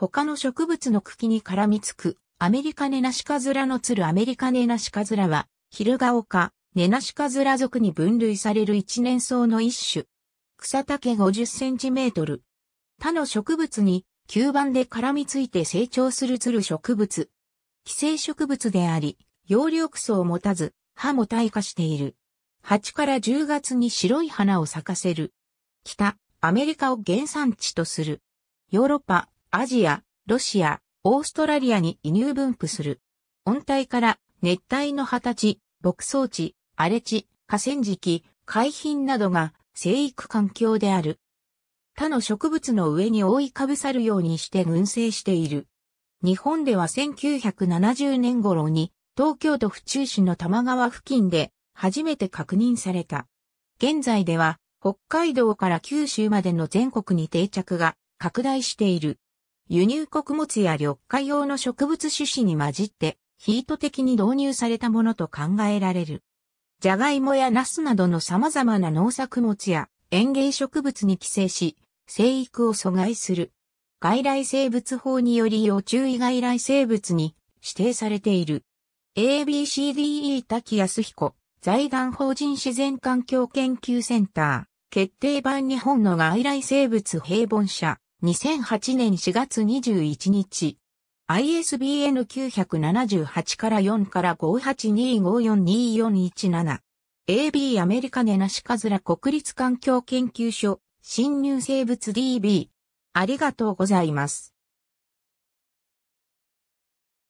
他の植物の茎に絡みつく、アメリカネナシカズラのつるアメリカネナシカズラは、ヒルガオカ、ネナシカズラ属に分類される一年草の一種。草丈50センチメートル。他の植物に吸盤で絡みついて成長するつる植物。寄生植物であり、葉緑素を持たず、葉も退化している。8から10月に白い花を咲かせる。北、アメリカを原産地とする。ヨーロッパ、アジア、ロシア、オーストラリアに移入分布する。温帯から熱帯の畑地、牧草地、荒れ地、河川敷、海浜などが生育環境である。他の植物の上に覆いかぶさるようにして群生している。日本では1970年頃に東京都府中市の多摩川付近で初めて確認された。現在では北海道から九州までの全国に定着が拡大している。輸入穀物や緑化用の植物種子に混じって、ヒート的に導入されたものと考えられる。ジャガイモやナスなどの様々な農作物や園芸植物に寄生し、生育を阻害する。外来生物法により要注意外来生物に指定されている。ABCDE 滝康彦、財団法人自然環境研究センター、決定版日本の外来生物平凡者、2008年4月21日、ISBN 978から4から5825424417。AB アメリカネナシカズラ国立環境研究所、新入生物 DB。ありがとうございます。